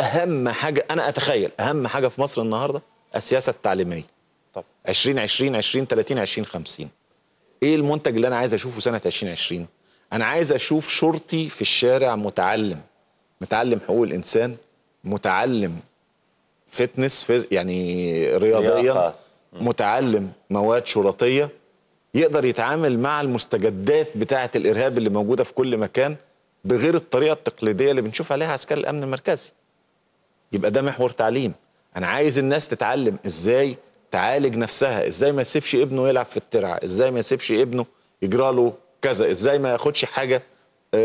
اهم حاجه انا اتخيل اهم حاجه في مصر النهارده السياسه التعليميه طب 20 20 20 30 20 50 ايه المنتج اللي انا عايز اشوفه سنه 2020 انا عايز اشوف شرطي في الشارع متعلم متعلم حقوق الانسان متعلم فتنس فيز يعني رياضيا متعلم مواد شرطيه يقدر يتعامل مع المستجدات بتاعه الارهاب اللي موجوده في كل مكان بغير الطريقه التقليديه اللي بنشوفها عليها عسكري الامن المركزي يبقى ده محور تعليم انا عايز الناس تتعلم ازاي تعالج نفسها ازاي ما يسيبش ابنه يلعب في الترعه ازاي ما يسيبش ابنه يجرى له كذا ازاي ما ياخدش حاجه تنقله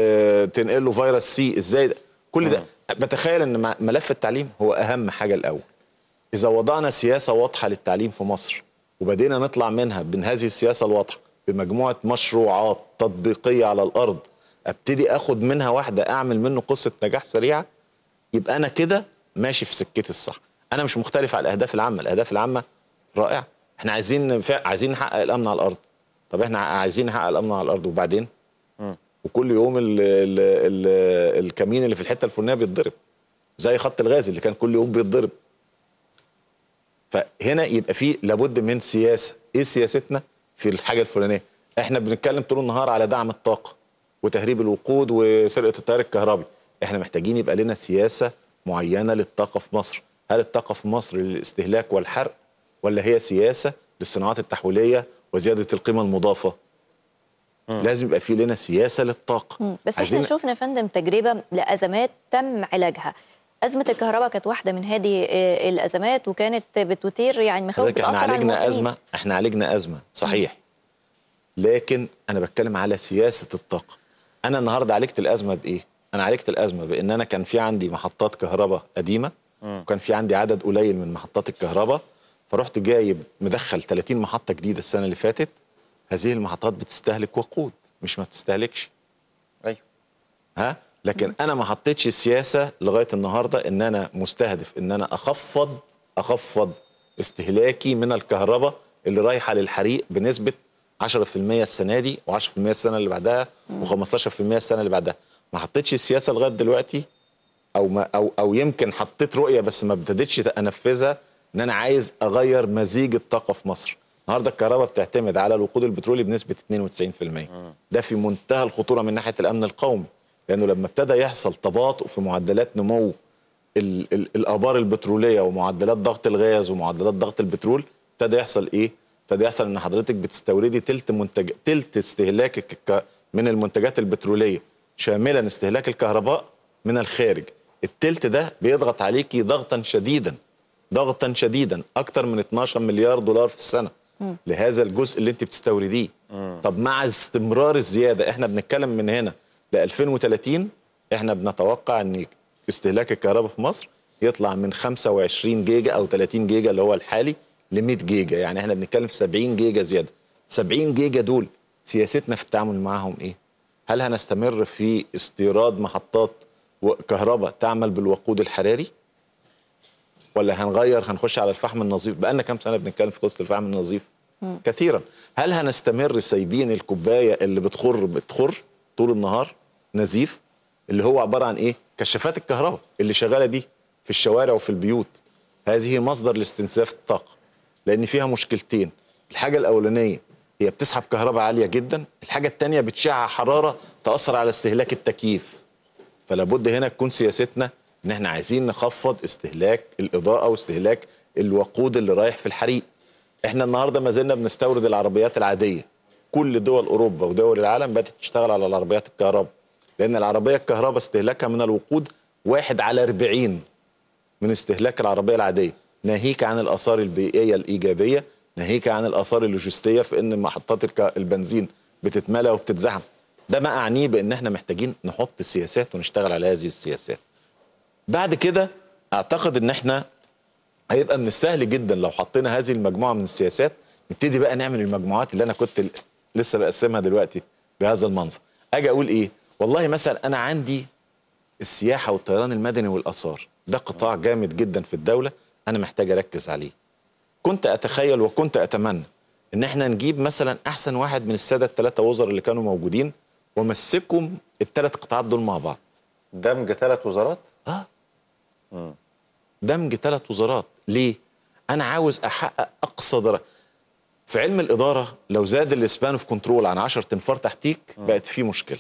آه، تنقل له فيروس سي ازاي ده. كل ده بتخيل ان ملف التعليم هو اهم حاجه الاول اذا وضعنا سياسه واضحه للتعليم في مصر وبدينا نطلع منها من هذه السياسه الواضحه بمجموعه مشروعات تطبيقيه على الارض ابتدي اخد منها واحده اعمل منه قصه نجاح سريعه يبقى انا كده ماشي في سكتي الصح انا مش مختلف على الاهداف العامه الاهداف العامه رائعه احنا عايزين عايزين نحقق الامن على الارض طب احنا عايزين نحقق الامن على الارض وبعدين م. وكل يوم الـ الـ الـ الكمين اللي في الحته الفلانيه بيتضرب زي خط الغاز اللي كان كل يوم بيتضرب فهنا يبقى في لابد من سياسه ايه سياستنا في الحاجه الفلانيه احنا بنتكلم طول النهار على دعم الطاقه وتهريب الوقود وسرقه التيار الكهربي احنا محتاجين يبقى لنا سياسه معينه للطاقه في مصر هل الطاقه في مصر للاستهلاك والحرق ولا هي سياسه للصناعات التحويليه وزياده القيمه المضافه مم. لازم يبقى في لنا سياسه للطاقه مم. بس احنا شفنا يا فندم تجربه لازمات تم علاجها أزمة الكهرباء كانت واحدة من هذه آه، الأزمات وكانت بتثير يعني مخاوف احنا عالجنا أزمة احنا عالجنا أزمة صحيح لكن أنا بتكلم على سياسة الطاقة أنا النهاردة عالجت الأزمة بإيه؟ انا عالجت الازمه بان انا كان في عندي محطات كهرباء قديمه م. وكان في عندي عدد قليل من محطات الكهرباء فرحت جايب مدخل 30 محطه جديده السنه اللي فاتت هذه المحطات بتستهلك وقود مش ما بتستهلكش ايوه ها لكن انا ما حطيتش سياسه لغايه النهارده ان انا مستهدف ان انا اخفض اخفض استهلاكي من الكهرباء اللي رايحه للحريق بنسبه 10% السنه دي و10% السنه اللي بعدها و15% السنه اللي بعدها ما حطيتش السياسه لغايه دلوقتي او ما او او يمكن حطيت رؤيه بس ما ابتديتش انفذها ان انا عايز اغير مزيج الطاقه في مصر النهارده الكهرباء بتعتمد على الوقود البترولي بنسبه 92% آه. ده في منتهى الخطوره من ناحيه الامن القومي لانه لما ابتدى يحصل تباطؤ في معدلات نمو الـ الـ الابار البتروليه ومعدلات ضغط الغاز ومعدلات ضغط البترول ابتدى يحصل ايه؟ ابتدى يحصل ان حضرتك بتستوردي تلت منتج تلت استهلاكك من المنتجات البتروليه شاملا استهلاك الكهرباء من الخارج التلت ده بيضغط عليكي ضغطا شديدا ضغطا شديدا اكتر من 12 مليار دولار في السنه لهذا الجزء اللي انت بتستورديه طب مع استمرار الزياده احنا بنتكلم من هنا ل 2030 احنا بنتوقع ان استهلاك الكهرباء في مصر يطلع من 25 جيجا او 30 جيجا اللي هو الحالي ل 100 جيجا يعني احنا بنتكلم في 70 جيجا زياده 70 جيجا دول سياستنا في التعامل معاهم ايه هل هنستمر في استيراد محطات كهرباء تعمل بالوقود الحراري ولا هنغير هنخش على الفحم النظيف بقالنا كام سنه بنتكلم في قصه الفحم النظيف م. كثيرا هل هنستمر سايبين الكوبايه اللي بتخر بتخر طول النهار نزيف اللي هو عباره عن ايه كشافات الكهرباء اللي شغاله دي في الشوارع وفي البيوت هذه مصدر لاستنزاف الطاقه لان فيها مشكلتين الحاجه الاولانيه هي بتسحب كهرباء عاليه جدا الحاجه الثانيه بتشع حراره تاثر على استهلاك التكييف فلا بد هنا تكون سياستنا ان احنا عايزين نخفض استهلاك الاضاءه واستهلاك الوقود اللي رايح في الحريق احنا النهارده ما زلنا بنستورد العربيات العاديه كل دول اوروبا ودول العالم بدات تشتغل على العربيات الكهرباء لان العربيه الكهرباء استهلاكها من الوقود واحد على 40 من استهلاك العربيه العاديه ناهيك عن الاثار البيئيه الايجابيه ناهيك عن الاثار اللوجستيه في ان محطات البنزين بتتملى وبتتزحم ده ما اعنيه بان احنا محتاجين نحط سياسات ونشتغل على هذه السياسات بعد كده اعتقد ان احنا هيبقى من السهل جدا لو حطينا هذه المجموعه من السياسات نبتدي بقى نعمل المجموعات اللي انا كنت لسه بقسمها دلوقتي بهذا المنظر اجي اقول ايه والله مثلا انا عندي السياحه والطيران المدني والاثار ده قطاع جامد جدا في الدوله انا محتاج اركز عليه كنت اتخيل وكنت اتمنى ان احنا نجيب مثلا احسن واحد من الساده الثلاثه وزراء اللي كانوا موجودين ومسكهم الثلاث قطاعات دول مع بعض دمج ثلاث وزارات اه م. دمج ثلاث وزارات ليه انا عاوز احقق اقصى درجه في علم الاداره لو زاد الاسبان في كنترول عن 10 تنفار تحتيك بقت في مشكله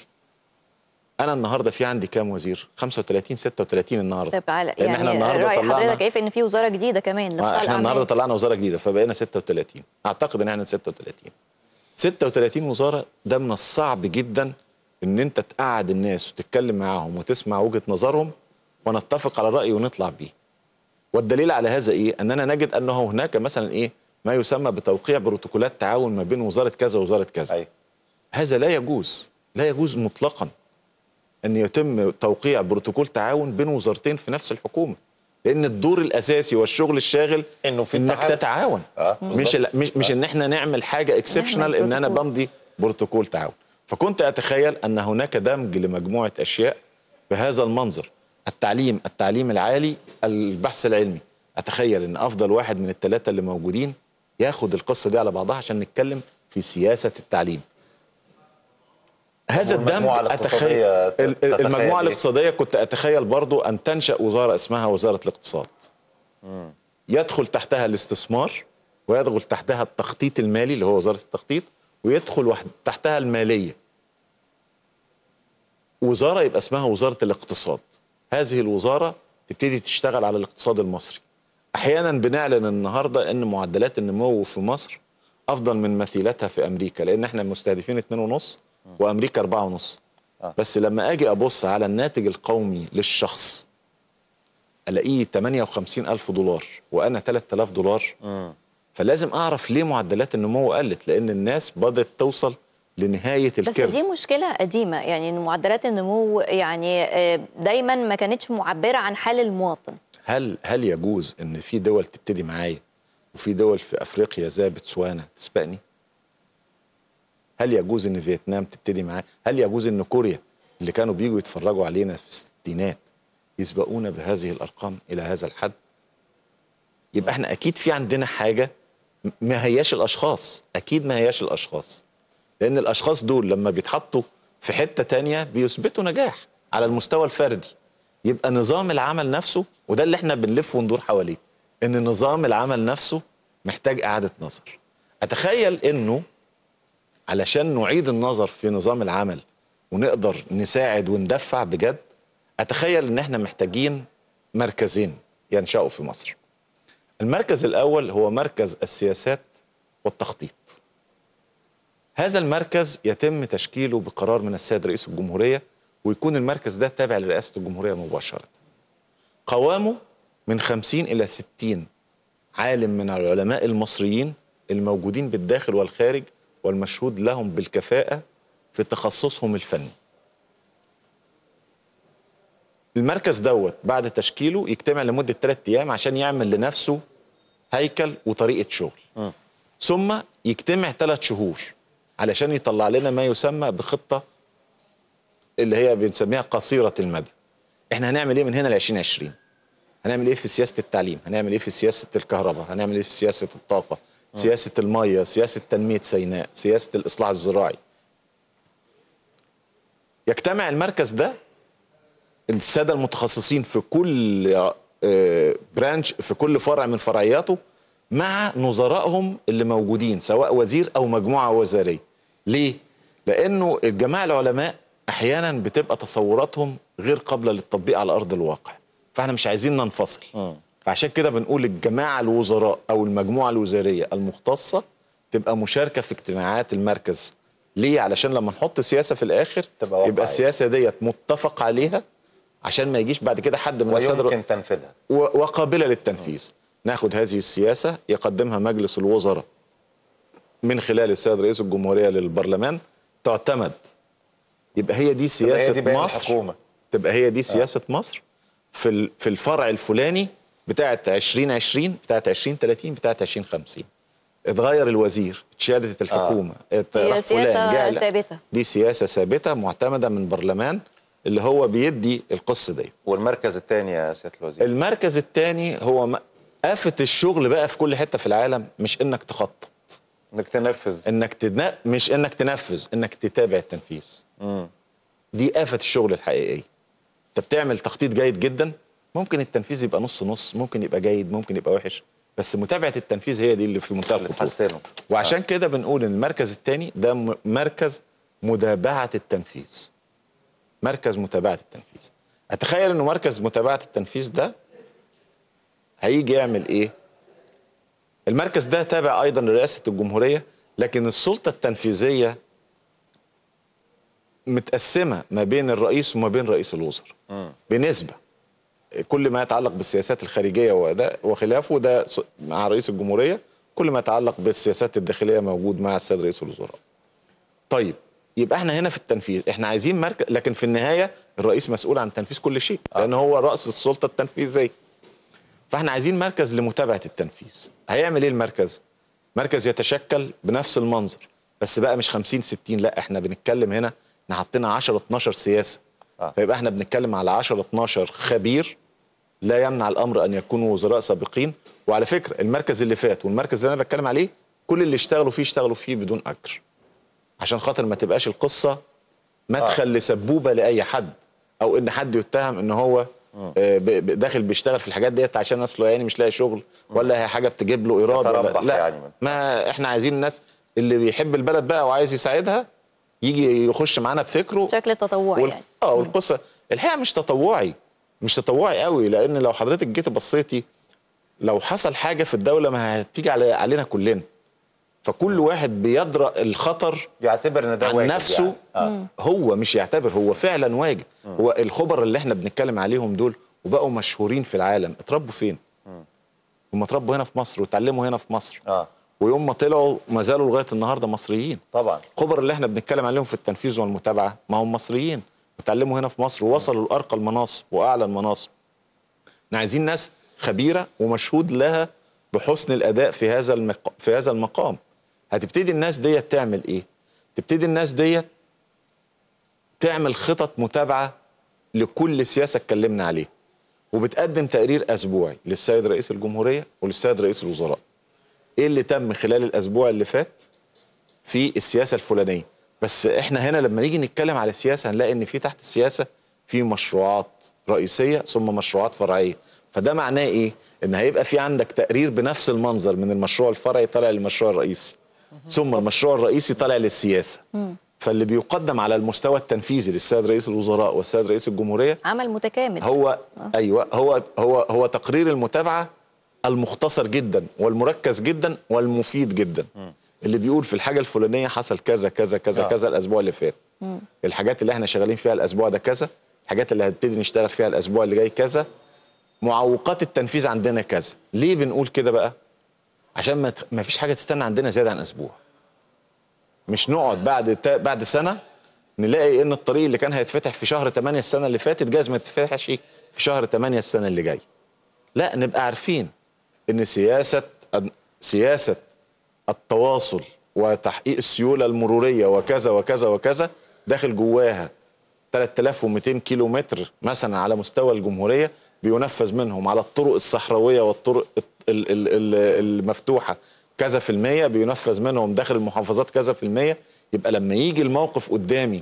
انا النهارده في عندي كام وزير 35 36 النهارده طب على يعني احنا النهارده طلعنا حضرتك شايف ان في وزاره جديده كمان لقطاع احنا النهارده طلعنا وزاره جديده فبقينا 36 اعتقد ان احنا 36 36 وزاره ده من الصعب جدا ان انت تقعد الناس وتتكلم معاهم وتسمع وجهه نظرهم ونتفق على راي ونطلع بيه والدليل على هذا ايه اننا نجد انه هناك مثلا ايه ما يسمى بتوقيع بروتوكولات تعاون ما بين وزاره كذا ووزاره كذا أي. أيوه. هذا لا يجوز لا يجوز مطلقا ان يتم توقيع بروتوكول تعاون بين وزارتين في نفس الحكومه لان الدور الاساسي والشغل الشاغل انه في انك التعاون. تتعاون آه مش مش, آه. مش ان احنا نعمل حاجه اكسبشنال ان انا بمضي بروتوكول تعاون فكنت اتخيل ان هناك دمج لمجموعه اشياء بهذا المنظر التعليم التعليم العالي البحث العلمي اتخيل ان افضل واحد من الثلاثه اللي موجودين ياخد القصه دي على بعضها عشان نتكلم في سياسه التعليم هذا الدم اتخيل إيه؟ المجموعه إيه؟ الاقتصاديه كنت اتخيل برضو ان تنشا وزاره اسمها وزاره الاقتصاد يدخل تحتها الاستثمار ويدخل تحتها التخطيط المالي اللي هو وزاره التخطيط ويدخل تحتها الماليه وزاره يبقى اسمها وزاره الاقتصاد هذه الوزاره تبتدي تشتغل على الاقتصاد المصري احيانا بنعلن النهارده ان معدلات النمو في مصر افضل من مثيلتها في امريكا لان احنا مستهدفين 2.5 وامريكا 4.5 آه. بس لما اجي ابص على الناتج القومي للشخص الاقيه 58 الف دولار وانا 3000 دولار م. فلازم اعرف ليه معدلات النمو قلت لان الناس بدات توصل لنهايه الكيرف بس دي مشكله قديمه يعني معدلات النمو يعني آه، دايما ما كانتش معبره عن حال المواطن هل هل يجوز ان في دول تبتدي معايا وفي دول في افريقيا زي بتسوانا تسبقني هل يجوز ان فيتنام تبتدي معاه هل يجوز ان كوريا اللي كانوا بيجوا يتفرجوا علينا في الستينات يسبقونا بهذه الارقام الى هذا الحد يبقى احنا اكيد في عندنا حاجه ما هياش الاشخاص اكيد ما هياش الاشخاص لان الاشخاص دول لما بيتحطوا في حته تانية بيثبتوا نجاح على المستوى الفردي يبقى نظام العمل نفسه وده اللي احنا بنلف وندور حواليه ان نظام العمل نفسه محتاج اعاده نظر اتخيل انه علشان نعيد النظر في نظام العمل ونقدر نساعد وندفع بجد اتخيل ان احنا محتاجين مركزين ينشأوا في مصر المركز الاول هو مركز السياسات والتخطيط هذا المركز يتم تشكيله بقرار من السيد رئيس الجمهوريه ويكون المركز ده تابع لرئاسه الجمهوريه مباشره قوامه من 50 الى 60 عالم من العلماء المصريين الموجودين بالداخل والخارج والمشهود لهم بالكفاءة في تخصصهم الفني المركز دوت بعد تشكيله يجتمع لمدة ثلاثة أيام عشان يعمل لنفسه هيكل وطريقة شغل م. ثم يجتمع ثلاث شهور علشان يطلع لنا ما يسمى بخطة اللي هي بنسميها قصيرة المدى احنا هنعمل ايه من هنا لعشرين 2020 هنعمل ايه في سياسة التعليم هنعمل ايه في سياسة الكهرباء هنعمل ايه في سياسة الطاقة آه. سياسه الميه سياسه تنميه سيناء سياسه الاصلاح الزراعي يجتمع المركز ده الساده المتخصصين في كل آه، برانش في كل فرع من فرعياته مع نظرائهم اللي موجودين سواء وزير او مجموعه وزاريه ليه لانه الجماعه العلماء احيانا بتبقى تصوراتهم غير قابله للتطبيق على ارض الواقع فاحنا مش عايزين ننفصل م. آه. فعشان كده بنقول الجماعه الوزراء او المجموعه الوزاريه المختصه تبقى مشاركه في اجتماعات المركز ليه علشان لما نحط سياسه في الاخر تبقى يبقى السياسه ديت متفق عليها عشان ما يجيش بعد كده حد من الصدر ويمكن تنفيذها وقابله للتنفيذ ناخد هذه السياسه يقدمها مجلس الوزراء من خلال السيد رئيس الجمهوريه للبرلمان تعتمد يبقى هي دي سياسه تبقى هي دي مصر الحكومة. تبقى هي دي آه. سياسه آه. مصر في في الفرع الفلاني بتاعه 2020 بتاعه 2030 بتاعه 2050 اتغير الوزير اتشالت الحكومه آه. هي سياسه ثابته دي سياسه ثابته معتمده من برلمان اللي هو بيدي القصه دي والمركز الثاني يا سياده الوزير المركز الثاني هو آفة الشغل بقى في كل حته في العالم مش انك تخطط انك تنفذ انك تدن... مش انك تنفذ انك تتابع التنفيذ مم. دي آفة الشغل الحقيقيه انت بتعمل تخطيط جيد جدا ممكن التنفيذ يبقى نص نص ممكن يبقى جيد ممكن يبقى وحش بس متابعه التنفيذ هي دي اللي في منتهى الخطوره وعشان آه. كده بنقول ان المركز الثاني ده مركز متابعه التنفيذ مركز متابعه التنفيذ اتخيل انه مركز متابعه التنفيذ ده هيجي يعمل ايه المركز ده تابع ايضا لرئاسه الجمهوريه لكن السلطه التنفيذيه متقسمه ما بين الرئيس وما بين رئيس الوزراء بنسبه كل ما يتعلق بالسياسات الخارجيه وده وخلافه ده مع رئيس الجمهوريه كل ما يتعلق بالسياسات الداخليه موجود مع السيد رئيس الوزراء طيب يبقى احنا هنا في التنفيذ احنا عايزين مركز لكن في النهايه الرئيس مسؤول عن تنفيذ كل شيء آه. لان هو راس السلطه التنفيذيه فاحنا عايزين مركز لمتابعه التنفيذ هيعمل ايه المركز مركز يتشكل بنفس المنظر بس بقى مش 50 60 لا احنا بنتكلم هنا نحطنا حطينا 10 12 سياسه آه. فيبقى احنا بنتكلم على 10 12 خبير لا يمنع الامر ان يكونوا وزراء سابقين وعلى فكره المركز اللي فات والمركز اللي انا بتكلم عليه كل اللي اشتغلوا فيه اشتغلوا فيه بدون اجر عشان خاطر ما تبقاش القصه مدخل آه. لسبوبه لاي حد او ان حد يتهم ان هو آه. آه، داخل بيشتغل في الحاجات ديت عشان اصله يعني مش لاقي شغل آه. ولا هي حاجه بتجيب له ايراد ولا لا يعني ما احنا عايزين الناس اللي بيحب البلد بقى وعايز يساعدها يجي يخش معانا بفكره بشكل تطوعي وال... يعني اه والقصه الحقيقه مش تطوعي مش تطوعي قوي لان لو حضرتك جيتي بصيتي لو حصل حاجه في الدوله ما هتيجي علي علينا كلنا فكل واحد بيدرأ الخطر يعتبر ان ده واجب نفسه يعني. آه. هو مش يعتبر هو فعلا واجب هو الخبر اللي احنا بنتكلم عليهم دول وبقوا مشهورين في العالم اتربوا فين هم اتربوا هنا في مصر وتعلموا هنا في مصر آه. ويوم ما طلعوا ما زالوا لغايه النهارده مصريين طبعا الخبر اللي احنا بنتكلم عليهم في التنفيذ والمتابعه ما هم مصريين اتعلموا هنا في مصر ووصلوا لارقى المناصب واعلى المناصب احنا عايزين ناس خبيره ومشهود لها بحسن الاداء في هذا المق... في هذا المقام هتبتدي الناس ديت تعمل ايه تبتدي الناس ديت تعمل خطط متابعه لكل سياسه اتكلمنا عليها وبتقدم تقرير اسبوعي للسيد رئيس الجمهوريه وللسيد رئيس الوزراء ايه اللي تم خلال الاسبوع اللي فات في السياسه الفلانيه بس احنا هنا لما نيجي نتكلم على السياسه هنلاقي ان في تحت السياسه في مشروعات رئيسيه ثم مشروعات فرعيه فده معناه ايه ان هيبقى في عندك تقرير بنفس المنظر من المشروع الفرعي طالع للمشروع الرئيسي ثم المشروع الرئيسي طالع للسياسه فاللي بيقدم على المستوى التنفيذي للسيد رئيس الوزراء والسيد رئيس الجمهوريه عمل متكامل هو آه. ايوه هو هو هو تقرير المتابعه المختصر جدا والمركز جدا والمفيد جدا اللي بيقول في الحاجه الفلانيه حصل كذا كذا كذا آه. كذا الاسبوع اللي فات الحاجات اللي احنا شغالين فيها الاسبوع ده كذا الحاجات اللي هنبتدي نشتغل فيها الاسبوع اللي جاي كذا معوقات التنفيذ عندنا كذا ليه بنقول كده بقى عشان ما, ما فيش حاجه تستنى عندنا زياده عن اسبوع مش نقعد بعد ت... بعد سنه نلاقي ان الطريق اللي كان هيتفتح في شهر 8 السنه اللي فاتت جايز ما يتفتحش في شهر 8 السنه اللي جاي لا نبقى عارفين ان سياسه سياسه التواصل وتحقيق السيوله المروريه وكذا وكذا وكذا داخل جواها 3200 كيلو متر مثلا على مستوى الجمهوريه بينفذ منهم على الطرق الصحراويه والطرق المفتوحه كذا في المية بينفذ منهم داخل المحافظات كذا في المية يبقى لما يجي الموقف قدامي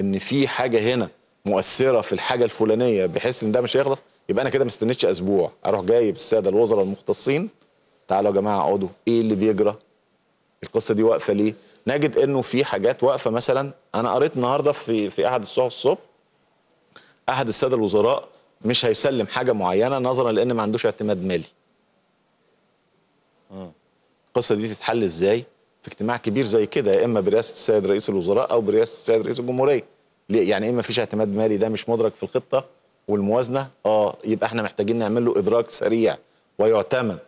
ان في حاجة هنا مؤثرة في الحاجة الفلانية بحيث ان ده مش هيخلص يبقى انا كده مستنيتش اسبوع اروح جايب السادة الوزراء المختصين تعالوا يا جماعة اقعدوا ايه اللي بيجرى القصه دي واقفه ليه نجد انه في حاجات واقفه مثلا انا قريت النهارده في في احد الصحف الصبح احد الساده الوزراء مش هيسلم حاجه معينه نظرا لان ما عندوش اعتماد مالي القصه دي تتحل ازاي في اجتماع كبير زي كده يا اما برئاسه السيد رئيس الوزراء او برئاسه السيد رئيس الجمهوريه ليه يعني ايه ما فيش اعتماد مالي ده مش مدرك في الخطه والموازنه اه يبقى احنا محتاجين نعمل له ادراك سريع ويعتمد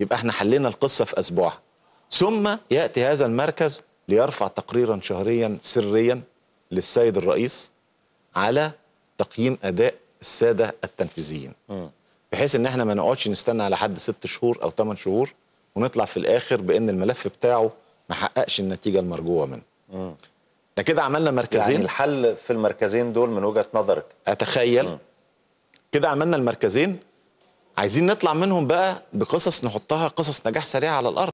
يبقى احنا حلينا القصه في اسبوعها ثم يأتي هذا المركز ليرفع تقريرا شهريا سريا للسيد الرئيس على تقييم أداء السادة التنفيذيين بحيث ان احنا ما نقعدش نستنى على حد ست شهور او ثمان شهور ونطلع في الاخر بان الملف بتاعه ما حققش النتيجه المرجوه منه. ده احنا كده عملنا مركزين يعني الحل في المركزين دول من وجهه نظرك اتخيل كده عملنا المركزين عايزين نطلع منهم بقى بقصص نحطها قصص نجاح سريعه على الارض